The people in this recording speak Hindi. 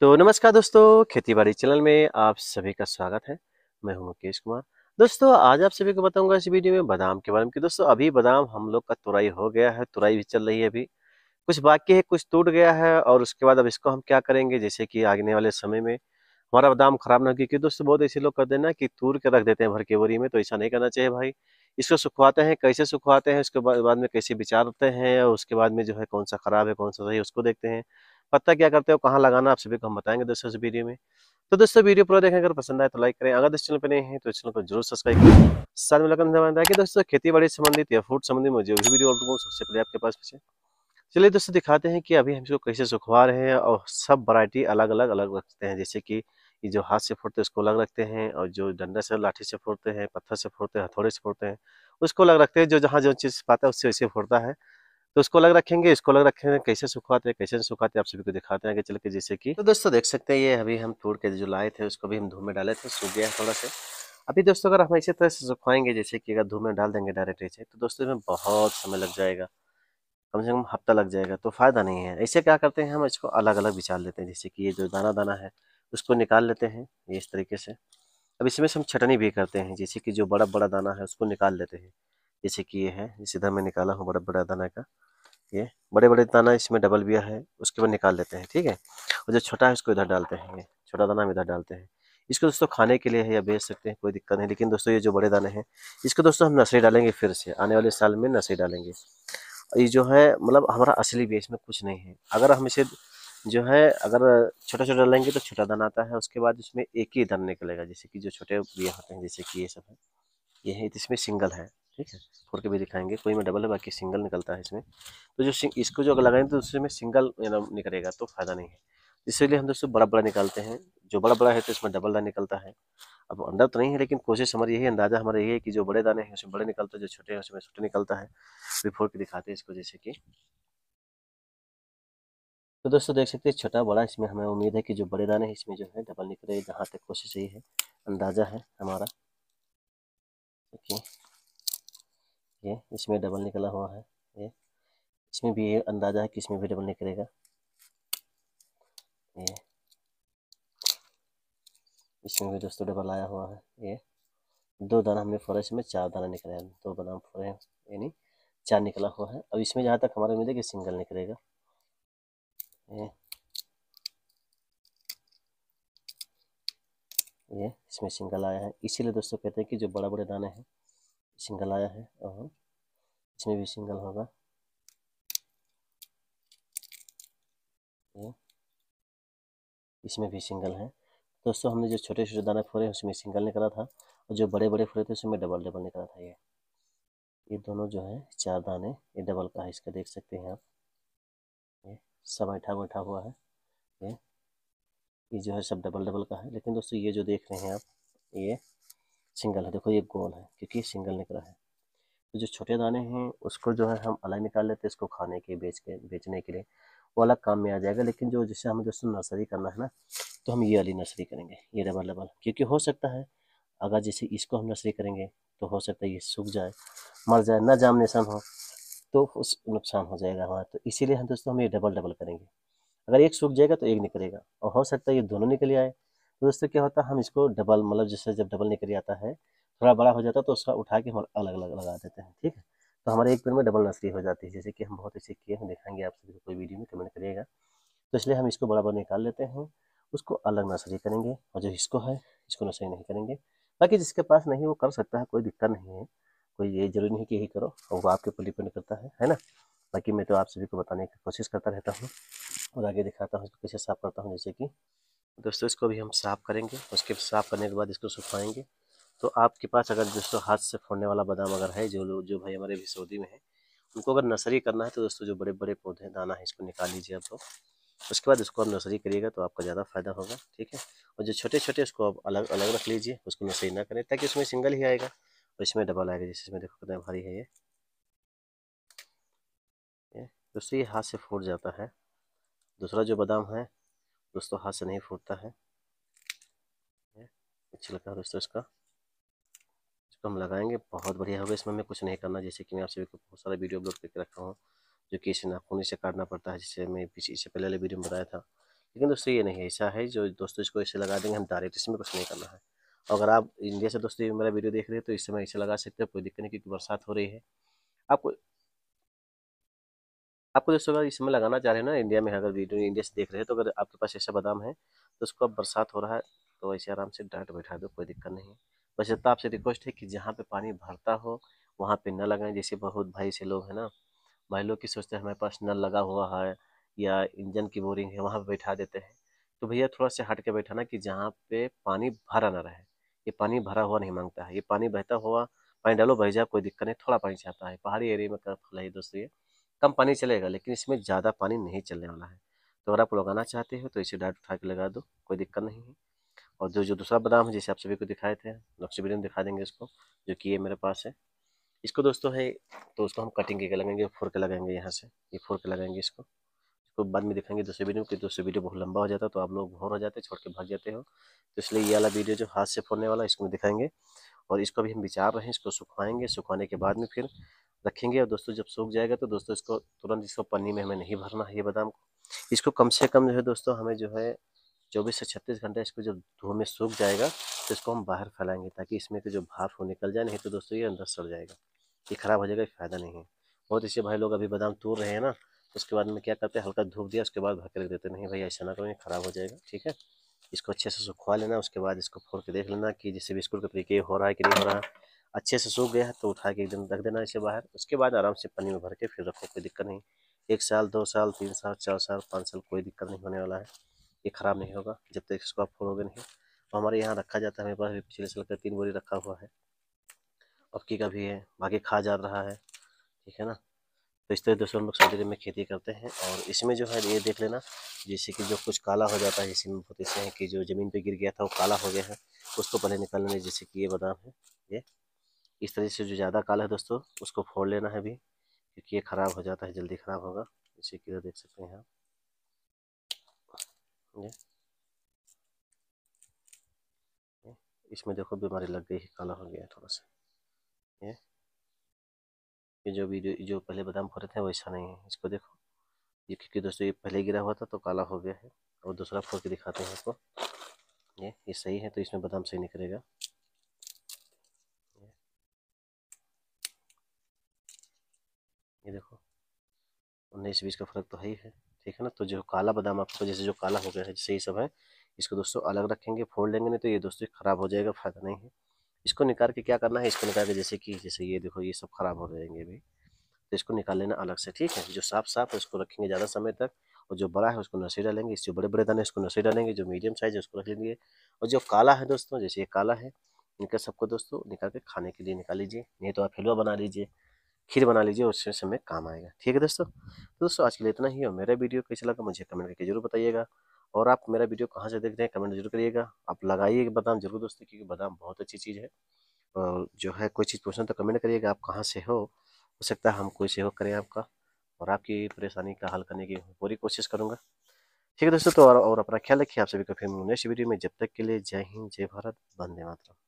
तो नमस्कार दोस्तों खेतीबाड़ी चैनल में आप सभी का स्वागत है मैं हूं मुकेश कुमार दोस्तों आज आप सभी को बताऊंगा इस वीडियो में बादाम के बारे में कि दोस्तों अभी बादाम हम लोग का तुराई हो गया है तुराई भी चल रही है अभी कुछ बाकी है कुछ टूट गया है और उसके बाद अब इसको हम क्या करेंगे जैसे कि आगने वाले समय में हमारा बादाम खराब ना हो क्योंकि दोस्तों बहुत ऐसे लोग कर देना कि तूर के रख देते हैं भर के बोरी में तो ऐसा नहीं करना चाहिए भाई इसको सुखवाते हैं कैसे सुखवाते हैं उसके बाद में कैसे विचारते हैं और उसके बाद में जो है कौन सा खराब है कौन सा सही उसको देखते हैं पत्ता क्या करते हो कहाँ लगाना आप सभी को हम बताएंगे दोस्तों इस वीडियो में तो दोस्तों वीडियो पूरा देखें अगर पसंद आए तो लाइक करें अगर इस चैनल पर नहीं है तो चैनल को जरूर सब्सक्राइब करें साथ में लगन जमा कि दोस्तों खेती बाड़ी संबंधित या फूड संबंधित मुझे वीडियो करूँ सबसे पहले आपके पास पीछे चलिए दोस्तों दिखाते हैं कि अभी हम इसको कैसे सुखवा रहे हैं और सब वरायटी अलग अलग अलग रखते हैं जैसे कि ये जो हाथ से फोड़ते हैं उसको अलग रखते हैं और जो डंडा से लाठी से फोड़ते हैं पत्थर से फोड़ते हैं हथौड़े से फोड़ते हैं उसको अलग रखते हैं जो जहाँ जो चीज़ पाता है उससे वैसे फोड़ता है तो उसको अलग रखेंगे इसको अलग रखेंगे कैसे सुखाते हैं कैसे सुखाते हैं आप सभी को दिखाते हैं आगे चल के जैसे कि तो दोस्तों देख सकते हैं ये अभी हम तोड़ के जो लाए थे उसको भी हम धूप में डाले थे सूख गया थोड़ा सा अभी दोस्तों अगर हम इसी तरह से सुखाएंगे जैसे कि अगर धूप में डाल देंगे डायरेक्ट ऐसे तो दोस्तों इसमें बहुत समय लग जाएगा कम से कम हफ्ता लग जाएगा तो फ़ायदा नहीं है ऐसे क्या करते हैं हम इसको अलग अलग बिछा लेते हैं जैसे कि ये जो दाना दाना है उसको निकाल लेते हैं ये इस तरीके से अब इसमें से हम छटनी भी करते हैं जैसे कि जो बड़ा बड़ा दाना है उसको निकाल लेते हैं जैसे कि ये है सीधा मैं निकाला हूँ बड़ा बड़ा दाना का ये बड़े बड़े दाना इसमें डबल बिया है उसके बाद निकाल लेते हैं ठीक है और जो छोटा है उसको इधर डालते हैं ये छोटा दाना हम इधर डालते हैं इसको दोस्तों खाने के लिए है या बेच सकते हैं कोई दिक्कत नहीं लेकिन दोस्तों ये जो बड़े दाने हैं इसको दोस्तों हम नर्सरी डालेंगे फिर से आने वाले साल में नर्सरी डालेंगे ये जो है मतलब हमारा असली बेस में कुछ नहीं है अगर हम इसे जो है अगर छोटा छोटा डालेंगे तो छोटा दाना आता है उसके बाद इसमें एक ही दाना निकलेगा जैसे कि जो छोटे बिया होते हैं जैसे कि ये सब है ये है इसमें सिंगल है ठीक है फोर के भी दिखाएंगे कोई में डबल है बाकी सिंगल निकलता है इसमें तो जो इसको जो अगर लगाएंगे तो उसमें सिंगल निकलेगा तो फ़ायदा नहीं है इसीलिए हम दोस्तों बड़ा बड़ा निकालते हैं जो बड़ा बड़ा है तो इसमें डबल दाना निकलता है अब अंडा तो नहीं है लेकिन कोशिश हमारी यही अंदाज़ा हमारा यही है कि जो बड़े दाने हैं उसमें बड़े निकलते हैं जो छोटे हैं उसमें छोटे निकलता है फोर के दिखाते हैं इसको जैसे कि तो दोस्तों देख सकते हैं छोटा बड़ा इसमें हमें उम्मीद है कि जो बड़े दाने हैं इसमें जो है डबल निकले जहाँ तक कोशिश यही है अंदाज़ा है हमारा ओके ये इसमें डबल निकला हुआ है ये इसमें भी ये अंदाज़ा है कि इसमें भी डबल निकलेगा ये इसमें भी दोस्तों डबल आया हुआ है ये दो दाना हमने फोड़ा इसमें चार दाना निकले हैं दो दाना हम फोड़े हैं यानी चार निकला हुआ है अब इसमें जहाँ तक हमारे उम्मीद है कि सिंगल निकलेगा ये ये इसमें सिंगल आया है इसीलिए दोस्तों कहते हैं कि जो बड़ा बड़े दाने हैं सिंगल आया है और इसमें भी सिंगल होगा इसमें भी सिंगल है दोस्तों हमने जो छोटे छोटे दाना फोड़े उसमें सिंगल निकला था और जो बड़े बड़े फोड़े थे उसमें डबल डबल निकला था ये ये दोनों जो है चार दाने ये डबल का है इसका देख सकते हैं आप ये सब बैठा बैठा हुआ है ये ये जो है सब डबल डबल का है लेकिन दोस्तों ये जो देख रहे हैं आप ये सिंगल है देखो ये गोल है क्योंकि सिंगल निकला है तो जो छोटे दाने हैं उसको जो है हम अलग निकाल लेते हैं इसको खाने के बेच के बेचने के लिए वो अलग काम में आ जाएगा लेकिन जो जैसे हमें दोस्तों नर्सरी करना है ना तो हम ये वाली नर्सरी करेंगे ये डबल डबल क्योंकि हो सकता है अगर जैसे इसको हम नर्सरी करेंगे तो हो सकता है ये सूख जाए मर जाए ना जामनेशन हो तो उस नुकसान हो जाएगा हमारा तो इसीलिए हम दोस्तों हम ये डबल डबल करेंगे अगर एक सूख जाएगा तो एक निकलेगा और हो सकता है ये दोनों निकल आए तो दोस्तों क्या होता है हम इसको डबल मतलब जैसे जब डबल निकल आता है थोड़ा बड़ा हो जाता है तो उसका उठा के हम अलग अलग लगा देते हैं ठीक है तो हमारे एक पेड़ में डबल नर्सरी हो जाती है जैसे कि हम बहुत अच्छे किए हैं दिखाएंगे आप सभी को कोई वीडियो में कमेंट करिएगा तो इसलिए हम इसको बराबर निकाल लेते हैं उसको अलग नर्सरी करेंगे और जो इसको है इसको नर्सरी नहीं करेंगे बाकी जिसके पास नहीं वो कर सकता है कोई दिक्कत नहीं है कोई ये जरूरी नहीं कि यही करो और वो आपके ऊपर डिपेंड करता है है ना बाकी मैं तो आप सभी को बताने की कोशिश करता रहता हूँ और आगे दिखाता हूँ कैसे साफ करता हूँ जैसे कि दोस्तों इसको अभी हम साफ़ करेंगे उसके साफ़ करने के बाद इसको सुखाएंगे तो आपके पास अगर दोस्तों हाथ से फोड़ने वाला बादाम अगर है जो जो भाई हमारे भी सऊदी में है उनको अगर नर्सरी करना है तो दोस्तों जो बड़े बड़े पौधे हैं दाना है इसको निकाल लीजिए आप लोग उसके बाद इसको आप नर्सरी करिएगा तो आपका ज़्यादा फायदा होगा ठीक है और जो छोटे छोटे उसको आप अलग अलग रख लीजिए उसको नर्सरी ना करें ताकि उसमें सिंगल ही आएगा और इसमें डबल आएगा जैसे इसमें देखो कितना भारी है ये दोस्तों ये हाथ से फूट जाता है दूसरा जो बादाम है दोस्तों हाथ से नहीं फूटता है है अच्छा दोस्तों इसका इसको हम लगाएंगे बहुत बढ़िया होगा इसमें हमें कुछ नहीं करना जैसे कि मैं आप सभी को बहुत सारा वीडियो अपलोड करके रखा हूँ जो कि इसे नाखून से काटना पड़ता है जिसे मैं इससे पहले वाले वीडियो में बताया था लेकिन दोस्तों ये नहीं ऐसा है जो दोस्तों इसको इसे लगा देंगे हम डायरेक्ट इसमें कुछ नहीं करना है अगर आप इंडिया से दोस्तों मेरा वीडियो देख रहे हैं तो इस समय इसे लगा सकते हो कोई दिक्कत नहीं क्योंकि बरसात हो रही है आपको आपको दोस्तों अगर इसमें लगाना चाह रहे हैं ना इंडिया में अगर वीडियो इंडिया से देख रहे हैं तो अगर आपके पास ऐसा बादाम है तो उसको अब बरसात हो रहा है तो ऐसे आराम से डांट बैठा दो कोई दिक्कत नहीं है बस इतना आपसे रिक्वेस्ट है कि जहाँ पे पानी भरता हो वहाँ पे न लगाएं जैसे बहुत भाई से लोग हैं ना भाई लोग की सोचते हैं हमारे पास नल लगा हुआ है या इंजन की बोरिंग है वहाँ पर बैठा देते हैं तो भैया थोड़ा सा हट के बैठाना कि जहाँ पे पानी भरा ना रहे ये पानी भरा हुआ नहीं मांगता है ये पानी बहता हुआ पानी डालो भाई जाए कोई दिक्कत नहीं थोड़ा पानी चाहता है पहाड़ी एरिया में फल है दोस्तों ये कम पानी चलेगा लेकिन इसमें ज़्यादा पानी नहीं चलने वाला है तो अगर आप लगाना चाहते हो तो इसे डायरेक्ट उठा के लगा दो कोई दिक्कत नहीं है और जो जो दूसरा बादाम है जैसे आप सभी को दिखाए थे नक्शे वीडियो में दिखा देंगे इसको जो कि ये मेरे पास है इसको दोस्तों है तो उसको हम कटिंग करके लगाएंगे फोर के लगाएंगे यहाँ से ये फोर के लगाएंगे इसको इसको बाद में दिखाएंगे दूसरे वीडियो में दूसरे वीडियो बहुत लंबा हो जाता है तो आप लोग भोर हो जाते छोड़ के भाग जाते हो तो इसलिए ये वाला वीडियो जो हाथ से फोड़ने वाला इसको दिखाएंगे और इसको भी हम बिचार रहे हैं इसको सुखाएंगे सुखाने के बाद में फिर रखेंगे और दोस्तों जब सूख जाएगा तो दोस्तों इसको तुरंत इसको पन्नी में हमें नहीं भरना है ये बादाम को इसको कम से कम जो है दोस्तों हमें जो है चौबीस से छत्तीस घंटा इसको जब धूप में सूख जाएगा तो इसको हम बाहर फैलाएंगे ताकि इसमें के जो भाप हो निकल जाए नहीं तो दोस्तों ये अंदर सड़ जाएगा ये ख़राब हो जाएगा फ़ायदा नहीं है बहुत इसे भाई लोग अभी बादाम तोड़ रहे हैं ना तो उसके बाद में क्या करते हैं हल्का धूप दिया उसके बाद भर के रख देते नहीं भाई ऐसा ना करो ये ख़राब हो जाएगा ठीक है इसको अच्छे से सुखवा लेना उसके बाद इसको फोड़ के देख लेना कि जैसे बिस्कुट का तरीके हो रहा है कि नहीं हो रहा है अच्छे से सूख गया है तो उठा के एकदम रख देना इसे बाहर उसके बाद आराम से पानी में भर के फिर रखो कोई दिक्कत नहीं एक साल दो साल तीन साल चार साल पाँच साल कोई दिक्कत नहीं होने वाला है ये ख़राब नहीं होगा जब तक इसको आप फोड़ोगे नहीं और हमारे यहाँ रखा जाता है हमारे पास पिछले साल का तीन बोरी रखा हुआ है अबकी का भी है बाकी खा जा रहा है ठीक है ना तो इस तरह दूसरे लोग सर्दी में खेती करते हैं और इसमें जो है ये देख लेना जैसे कि जो कुछ काला हो जाता है इसी में बहुत ऐसे हैं कि जो ज़मीन पर गिर गया था वो काला हो गया है उसको पहले निकालने जैसे कि ये बादाम है ये इस तरह से जो ज़्यादा काला है दोस्तों उसको फोड़ लेना है अभी क्योंकि ये ख़राब हो जाता है जल्दी ख़राब होगा इसे किधर देख सकते हैं आप इसमें देखो बीमारी लग गई है काला हो गया थोड़ा सा ये ये जो भी जो पहले बादाम फोड़े थे वैसा नहीं है इसको देखो ये क्योंकि दोस्तों ये पहले गिरा हुआ था तो काला हो गया है और दूसरा फोड़ के दिखाते हैं आपको ये ये सही है तो इसमें बादाम सही निकलेगा ये देखो उन्नीस बीस का फर्क तो है ही है ठीक है ना तो जो काला बादाम आपको जैसे जो काला हो गया है जैसे ये सब है इसको दोस्तों अलग रखेंगे फोड़ लेंगे नहीं तो ये दोस्तों ख़राब हो जाएगा फ़ायदा नहीं है इसको निकाल के क्या करना है इसको निकाल के जैसे कि जैसे ये देखो ये सब ख़राब हो जाएंगे अभी तो इसको निकाल लेना अलग से ठीक है जो साफ साफ है उसको रखेंगे ज़्यादा समय तक और जो बड़ा है उसको नर्सरी डालेंगे इससे बड़े बड़े दाने उसको नशे डालेंगे जो मीडियम साइज है उसको रख लेंगे और जो काला है दोस्तों जैसे ये काला है इनका सबको दोस्तों निकाल के खाने के लिए निकाल लीजिए नहीं तो आप हलवा बना लीजिए खीर बना लीजिए उस समय काम आएगा ठीक है दोस्तों तो दोस्तों आज के लिए इतना ही और मेरा वीडियो कैसा लगा मुझे कमेंट करके जरूर बताइएगा और आप मेरा वीडियो कहाँ से देख रहे हैं कमेंट जरूर करिएगा आप लगाइए बादाम जरूर दोस्तों क्योंकि बादाम बहुत अच्छी चीज़ है और जो है कोई चीज़ पूछना तो कमेंट करिएगा आप कहाँ से हो हो सकता है हम कोई सहयोग करें आपका और आपकी परेशानी का हल करने की पूरी कोशिश करूँगा ठीक है दोस्तों तो और, अपना ख्याल रखिए आप सभी का फिर नेक्स्ट वीडियो में जब तक के लिए जय हिंद जय भारत वंदे मातरम